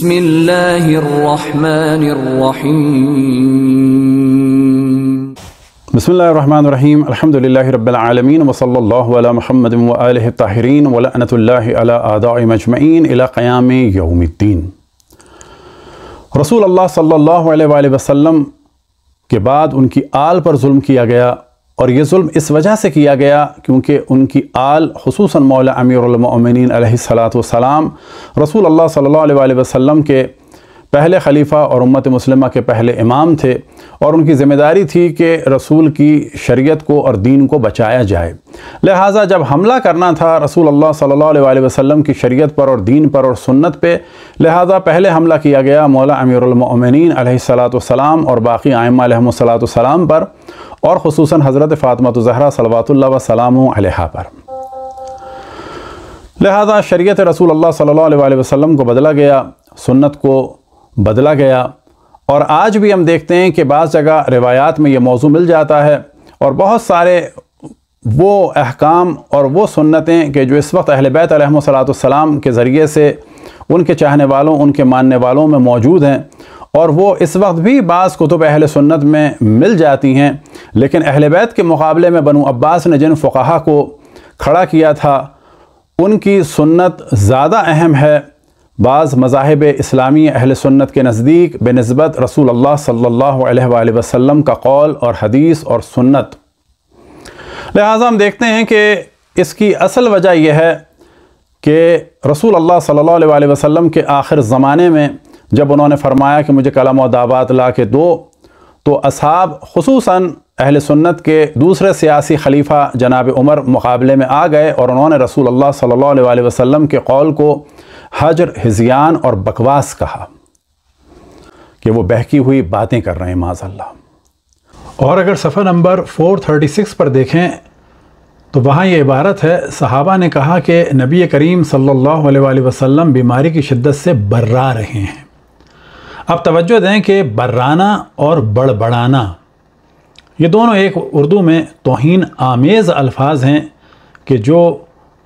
بسم الله الرحمن الرحيم بسم الله الرحمن الرحيم الحمد لله رب العالمين وصلى الله على محمد وآله الطاهرين ولعنة الله على أعداء مجمعين إلى قيام يوم الدين رسول الله صلى الله عليه وآله وسلم بعد ان کی آل پر ظلم کیا گیا اور یہ ظلم اس وجہ سے کیا گیا کیونکہ ان کی آل خصوصاً مولا امیر المؤمنین علیہ السلام والسلام رسول اللہ صلی اللہ علیہ وسلم کے پہلے خلیفہ اور امت مسلمہ کے پہلے امام تھے اور ان کی ذمہ داری تھی کہ رسول کی شریعت کو اور دین کو بچایا جائے لہٰذا جب حملہ کرنا تھا رسول اللہ صلی اللہ علیہ وآلہ وسلم کی شریعت پر اور دین پر اور سنت پہ لہٰذا پہلے حملہ کیا گیا مولا امیر المؤمنین علیہ السلاۃ والسلام اور باقی آئمہ علیہ السلاۃ والسلام پر اور خصوصاً حضرت فاطمہ زہرہ صلوات اللہ و علیہ پر لہٰذا شریعت رسول اللہ صلی اللہ علیہ وآلہ وسلم کو بدلا گیا سنت کو بدلا گیا اور آج بھی ہم دیکھتے ہیں کہ بعض جگہ روایات میں یہ موضوع مل جاتا ہے اور بہت سارے وہ احکام اور وہ سنتیں کہ جو اس وقت اہل بیت علیہ السلام صلاۃ کے ذریعے سے ان کے چاہنے والوں ان کے ماننے والوں میں موجود ہیں اور وہ اس وقت بھی بعض کتب اہل سنت میں مل جاتی ہیں لیکن اہل بیت کے مقابلے میں بنو عباس نے جن فقہا کو کھڑا کیا تھا ان کی سنت زیادہ اہم ہے بعض مذاہب اسلامی اہل سنت کے نزدیک بے نسبت رسول اللہ صلی اللہ علیہ وآلہ وسلم کا قول اور حدیث اور سنت لہٰذا ہم دیکھتے ہیں کہ اس کی اصل وجہ یہ ہے کہ رسول اللہ صلی اللہ علیہ وآلہ وسلم کے آخر زمانے میں جب انہوں نے فرمایا کہ مجھے کلم و دعوات لا کے دو تو اصحاب خصوصاً اہل سنت کے دوسرے سیاسی خلیفہ جناب عمر مقابلے میں آ گئے اور انہوں نے رسول اللہ صلی اللہ علیہ وآلہ وسلم کے قول کو حجر ہزیان اور بکواس کہا کہ وہ بہکی ہوئی باتیں کر رہے ہیں معاذ اللہ اور اگر صفحہ نمبر 436 پر دیکھیں تو وہاں یہ عبارت ہے صحابہ نے کہا کہ نبی کریم صلی اللہ علیہ وآلہ وسلم بیماری کی شدت سے برا رہے ہیں اب توجہ دیں کہ برانا اور بڑبڑانا یہ دونوں ایک اردو میں توہین آمیز الفاظ ہیں کہ جو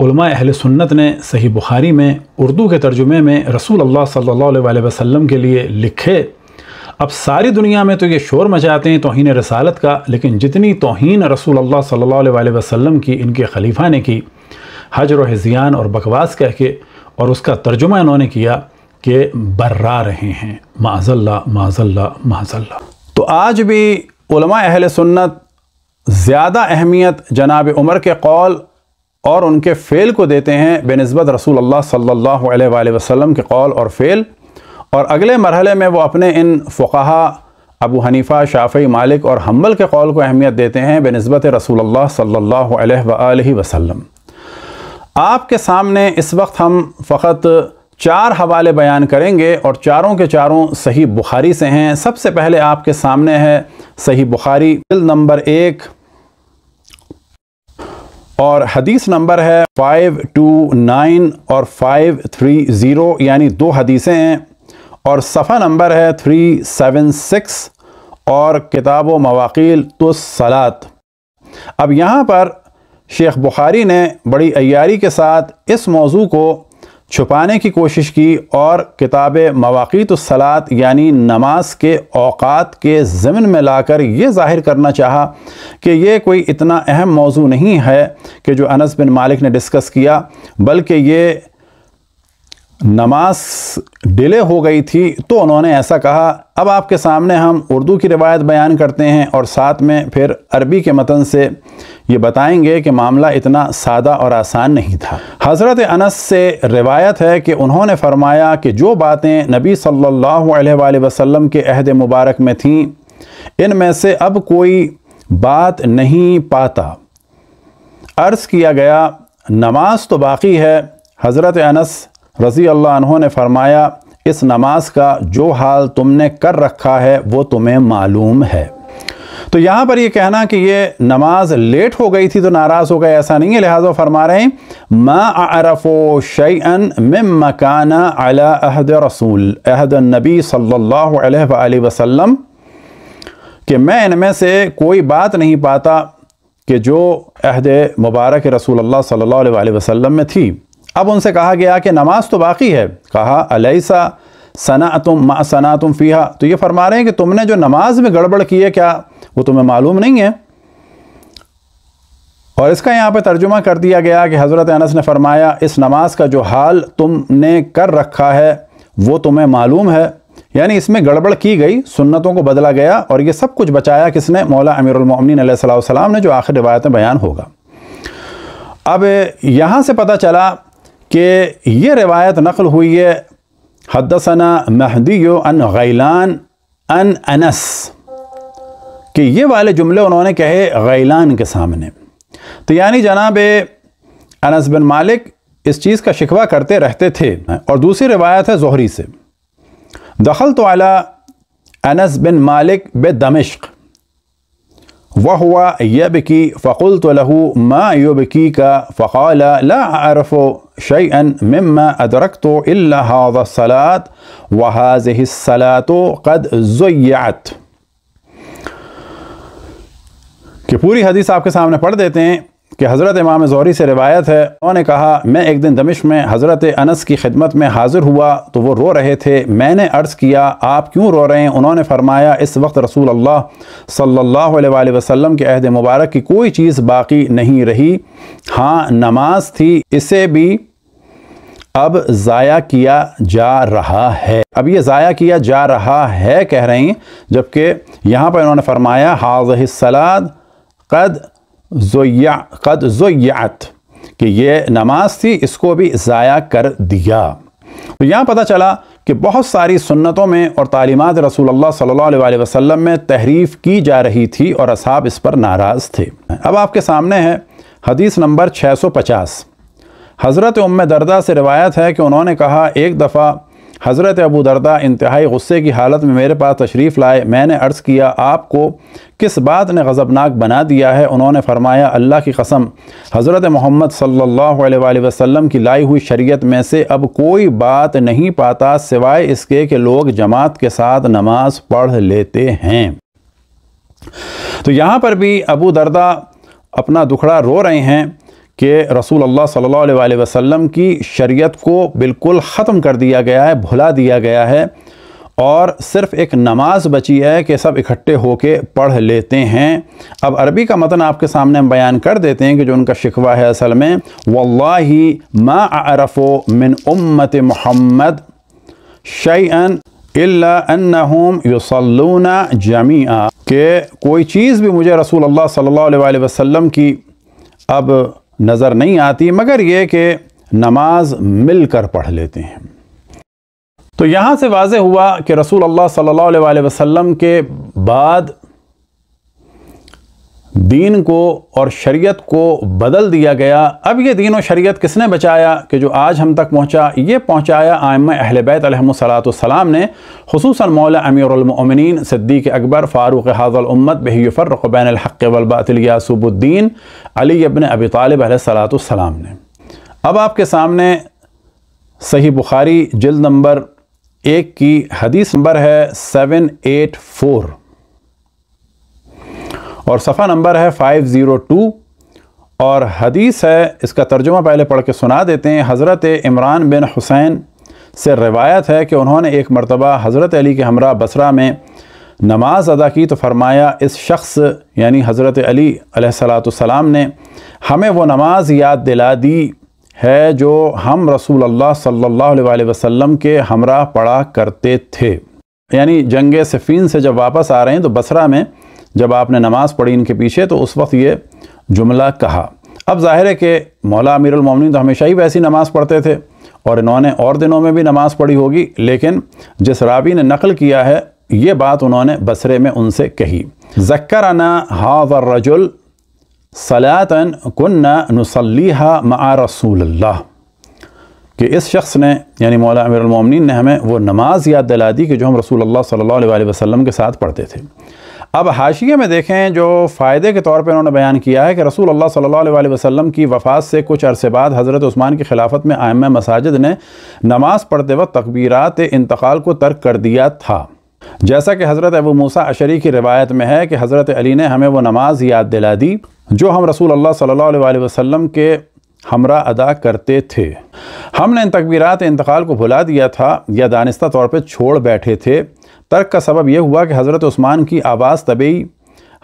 علماء اہل سنت نے صحیح بخاری میں اردو کے ترجمے میں رسول اللہ صلی اللہ علیہ وسلم کے لیے لکھے اب ساری دنیا میں تو یہ شور مچاتے ہیں توہین رسالت کا لیکن جتنی توہین رسول اللہ صلی اللہ علیہ وسلم کی ان کے خلیفہ نے کی حجر و حضیان اور بکواس کہہ کے اور اس کا ترجمہ انہوں نے کیا کہ برا رہے ہیں معذ اللہ معذ اللہ معذ اللہ تو آج بھی علماء اہل سنت زیادہ اہمیت جناب عمر کے قول اور ان کے فیل کو دیتے ہیں بے نسبت رسول اللہ صلی اللہ علیہ وآلہ وسلم کے قول اور فیل اور اگلے مرحلے میں وہ اپنے ان فقہ ابو حنیفہ شافعی مالک اور حمل کے قول کو اہمیت دیتے ہیں بے نسبت رسول اللہ صلی اللہ علیہ وآلہ وسلم آپ کے سامنے اس وقت ہم فقط چار حوالے بیان کریں گے اور چاروں کے چاروں صحیح بخاری سے ہیں سب سے پہلے آپ کے سامنے ہے صحیح بخاری دل نمبر ایک اور حدیث نمبر ہے 529 اور 530 یعنی دو حدیثیں ہیں اور صفحہ نمبر ہے 376 اور کتاب و مواقیل تو سلات اب یہاں پر شیخ بخاری نے بڑی ایاری کے ساتھ اس موضوع کو چھپانے کی کوشش کی اور کتاب مواقیت تو یعنی نماز کے اوقات کے ضمن میں لا کر یہ ظاہر کرنا چاہا کہ یہ کوئی اتنا اہم موضوع نہیں ہے کہ جو انس بن مالک نے ڈسکس کیا بلکہ یہ نماز ڈیلے ہو گئی تھی تو انہوں نے ایسا کہا اب آپ کے سامنے ہم اردو کی روایت بیان کرتے ہیں اور ساتھ میں پھر عربی کے متن سے یہ بتائیں گے کہ معاملہ اتنا سادہ اور آسان نہیں تھا حضرت انس سے روایت ہے کہ انہوں نے فرمایا کہ جو باتیں نبی صلی اللہ علیہ وآلہ وسلم کے عہد مبارک میں تھیں ان میں سے اب کوئی بات نہیں پاتا عرض کیا گیا نماز تو باقی ہے حضرت انس رضی اللہ عنہ نے فرمایا اس نماز کا جو حال تم نے کر رکھا ہے وہ تمہیں معلوم ہے تو یہاں پر یہ کہنا کہ یہ نماز لیٹ ہو گئی تھی تو ناراض ہو گئے ایسا نہیں ہے لہٰذا فرما رہے ہیں ما شیئن علی عہد رسول عہد النبی صلی اللہ علیہ وآلہ وسلم کہ میں ان میں سے کوئی بات نہیں پاتا کہ جو عہد مبارک رسول اللہ صلی اللہ علیہ وآلہ وسلم میں تھی اب ان سے کہا گیا کہ نماز تو باقی ہے کہا علیسا ثنا تم ثنا تم فیحا تو یہ فرما رہے ہیں کہ تم نے جو نماز میں گڑبڑ کی ہے کیا وہ تمہیں معلوم نہیں ہے اور اس کا یہاں پہ ترجمہ کر دیا گیا کہ حضرت انس نے فرمایا اس نماز کا جو حال تم نے کر رکھا ہے وہ تمہیں معلوم ہے یعنی اس میں گڑبڑ کی گئی سنتوں کو بدلا گیا اور یہ سب کچھ بچایا کس نے مولا امیر المومنین علیہ السلام نے جو آخر روایت میں بیان ہوگا اب یہاں سے پتہ چلا کہ یہ روایت نقل ہوئی ہے حدثنا مہدیو مہدی ان غیلان ان انس کہ یہ والے جملے انہوں نے کہے غیلان کے سامنے تو یعنی جناب انس بن مالک اس چیز کا شکوہ کرتے رہتے تھے اور دوسری روایت ہے زہری سے دخل تو انس بن مالک بے دمشق وهو يبكي فقلت له ما يبكيك فقال لا أعرف شيئا مما أدركت إلا هذا الصلاة وهذه الصلاة قد زيعت پوری حدیث آپ کے سامنے پڑھ دیتے ہیں کہ حضرت امام زہری سے روایت ہے انہوں نے کہا میں ایک دن دمش میں حضرت انس کی خدمت میں حاضر ہوا تو وہ رو رہے تھے میں نے عرض کیا آپ کیوں رو رہے ہیں انہوں نے فرمایا اس وقت رسول اللہ صلی اللہ علیہ وآلہ وسلم کے عہد مبارک کی کوئی چیز باقی نہیں رہی ہاں نماز تھی اسے بھی اب ضائع کیا جا رہا ہے اب یہ ضائع کیا جا رہا ہے کہہ رہی ہیں جبکہ یہاں پر انہوں نے فرمایا السلاد قد زویع قد زویعت کہ یہ نماز تھی اس کو بھی ضائع کر دیا تو یہاں پتہ چلا کہ بہت ساری سنتوں میں اور تعلیمات رسول اللہ صلی اللہ علیہ وسلم میں تحریف کی جا رہی تھی اور اصحاب اس پر ناراض تھے اب آپ کے سامنے ہے حدیث نمبر 650 حضرت ام دردہ سے روایت ہے کہ انہوں نے کہا ایک دفعہ حضرت ابو دردہ انتہائی غصے کی حالت میں میرے پاس تشریف لائے میں نے عرض کیا آپ کو کس بات نے غضبناک بنا دیا ہے انہوں نے فرمایا اللہ کی قسم حضرت محمد صلی اللہ علیہ وآلہ وسلم کی لائی ہوئی شریعت میں سے اب کوئی بات نہیں پاتا سوائے اس کے کہ لوگ جماعت کے ساتھ نماز پڑھ لیتے ہیں تو یہاں پر بھی ابو دردہ اپنا دکھڑا رو رہے ہیں کہ رسول اللہ صلی اللہ علیہ وآلہ وسلم کی شریعت کو بالکل ختم کر دیا گیا ہے بھلا دیا گیا ہے اور صرف ایک نماز بچی ہے کہ سب اکٹھے ہو کے پڑھ لیتے ہیں اب عربی کا متن آپ کے سامنے ہم بیان کر دیتے ہیں کہ جو ان کا شکوہ ہے اصل میں ما اعرف من امت محمد انہم یصلون جمیعا کہ کوئی چیز بھی مجھے رسول اللہ صلی اللہ علیہ وآلہ وسلم کی اب نظر نہیں آتی مگر یہ کہ نماز مل کر پڑھ لیتے ہیں تو یہاں سے واضح ہوا کہ رسول اللہ صلی اللہ علیہ وسلم کے بعد دین کو اور شریعت کو بدل دیا گیا اب یہ دین و شریعت کس نے بچایا کہ جو آج ہم تک پہنچا یہ پہنچایا آئمہ اہل بیت علیہ صلاۃ السلام نے خصوصاً مولا امیر المؤمنین صدیق اکبر فاروق الامت بہی فرق بین الحق والباطل یاسوب الدین علی ابن ابی طالب علیہ صلاۃ السلام نے اب آپ کے سامنے صحیح بخاری جلد نمبر ایک کی حدیث نمبر ہے سیون ایٹ فور اور صفحہ نمبر ہے 502 اور حدیث ہے اس کا ترجمہ پہلے پڑھ کے سنا دیتے ہیں حضرت عمران بن حسین سے روایت ہے کہ انہوں نے ایک مرتبہ حضرت علی کے ہمراہ بصرہ میں نماز ادا کی تو فرمایا اس شخص یعنی حضرت علی علیہ السلام نے ہمیں وہ نماز یاد دلا دی ہے جو ہم رسول اللہ صلی اللہ علیہ وسلم کے ہمراہ پڑھا کرتے تھے یعنی جنگ صفین سے جب واپس آ رہے ہیں تو بصرہ میں جب آپ نے نماز پڑھی ان کے پیچھے تو اس وقت یہ جملہ کہا اب ظاہر ہے کہ مولا امیر المومنین تو ہمیشہ ہی ویسی نماز پڑھتے تھے اور انہوں نے اور دنوں میں بھی نماز پڑھی ہوگی لیکن جس راوی نے نقل کیا ہے یہ بات انہوں نے بصرے میں ان سے کہی ذکرنا ہا الرجل رجل صلاطن کنا مع رسول اللہ کہ اس شخص نے یعنی مولا امیر المومنین نے ہمیں وہ نماز یاد دلا دی کہ جو ہم رسول اللہ صلی اللہ علیہ وسلم کے ساتھ پڑھتے تھے اب حاشیے میں دیکھیں جو فائدے کے طور پہ انہوں نے بیان کیا ہے کہ رسول اللہ صلی اللہ علیہ وسلم کی وفات سے کچھ عرصے بعد حضرت عثمان کی خلافت میں آئمہ مساجد نے نماز پڑھتے وقت تقبیرات انتقال کو ترک کر دیا تھا جیسا کہ حضرت ابو موسیٰ عشری کی روایت میں ہے کہ حضرت علی نے ہمیں وہ نماز یاد دلا دی جو ہم رسول اللہ صلی اللہ علیہ وسلم کے ہمراہ ادا کرتے تھے ہم نے ان تقبیرات انتقال کو بھلا دیا تھا یا دانستہ طور پہ چھوڑ بیٹھے تھے ترک کا سبب یہ ہوا کہ حضرت عثمان کی آواز طبعی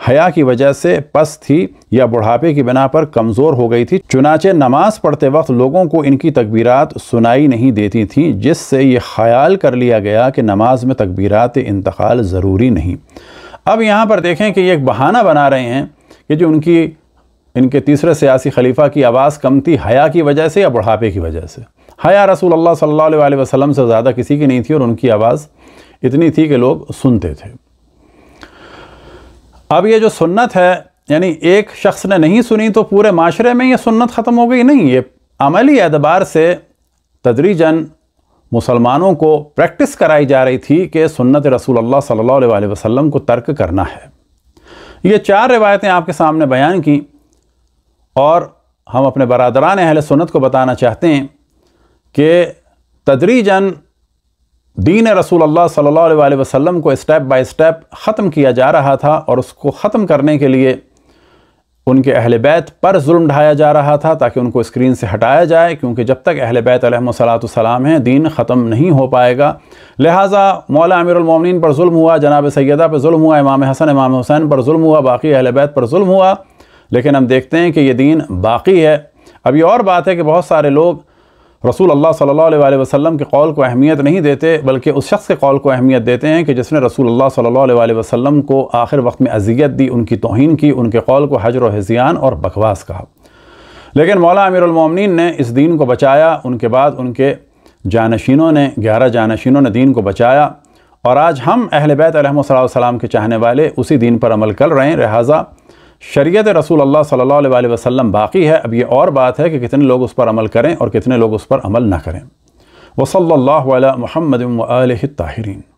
حیا کی وجہ سے پس تھی یا بڑھاپے کی بنا پر کمزور ہو گئی تھی چنانچہ نماز پڑھتے وقت لوگوں کو ان کی تکبیرات سنائی نہیں دیتی تھیں جس سے یہ خیال کر لیا گیا کہ نماز میں تکبیرات انتقال ضروری نہیں اب یہاں پر دیکھیں کہ یہ ایک بہانہ بنا رہے ہیں کہ جو ان کی ان کے تیسرے سیاسی خلیفہ کی آواز کم تھی حیا کی وجہ سے یا بڑھاپے کی وجہ سے حیا رسول اللہ صلی اللہ علیہ وسلم سے زیادہ کسی کی نہیں تھی اور ان کی آواز اتنی تھی کہ لوگ سنتے تھے اب یہ جو سنت ہے یعنی ایک شخص نے نہیں سنی تو پورے معاشرے میں یہ سنت ختم ہو گئی نہیں یہ عملی اعتبار سے تدریجن مسلمانوں کو پریکٹس کرائی جا رہی تھی کہ سنت رسول اللہ صلی اللہ علیہ وسلم کو ترک کرنا ہے یہ چار روایتیں آپ کے سامنے بیان کیں اور ہم اپنے برادران اہل سنت کو بتانا چاہتے ہیں کہ تدریجن دین رسول اللہ صلی اللہ علیہ وسلم کو اسٹیپ بائی اسٹیپ ختم کیا جا رہا تھا اور اس کو ختم کرنے کے لیے ان کے اہل بیت پر ظلم ڈھایا جا رہا تھا تاکہ ان کو اسکرین سے ہٹایا جائے کیونکہ جب تک اہل بیت علیہ السلام ہیں دین ختم نہیں ہو پائے گا لہٰذا مولا امیر المومنین پر ظلم ہوا جناب سیدہ پر ظلم ہوا امام حسن امام حسین پر ظلم ہوا باقی اہل بیت پر ظلم ہوا لیکن ہم دیکھتے ہیں کہ یہ دین باقی ہے اب یہ اور بات ہے کہ بہت سارے لوگ رسول اللہ صلی اللہ علیہ وسلم کے قول کو اہمیت نہیں دیتے بلکہ اس شخص کے قول کو اہمیت دیتے ہیں کہ جس نے رسول اللہ صلی اللہ علیہ وسلم کو آخر وقت میں اذیت دی ان کی توہین کی ان کے قول کو حجر و حضیان اور بکواس کہا لیکن مولا امیر المومنین نے اس دین کو بچایا ان کے بعد ان کے جانشینوں نے گیارہ جانشینوں نے دین کو بچایا اور آج ہم اہل بیت علیہ السلام کے چاہنے والے اسی دین پر عمل کر رہے ہیں لہٰذا شریعت رسول اللہ صلی اللہ علیہ وسلم باقی ہے اب یہ اور بات ہے کہ کتنے لوگ اس پر عمل کریں اور کتنے لوگ اس پر عمل نہ کریں وصل اللہ علیہ محمد وآلہ الطاہرین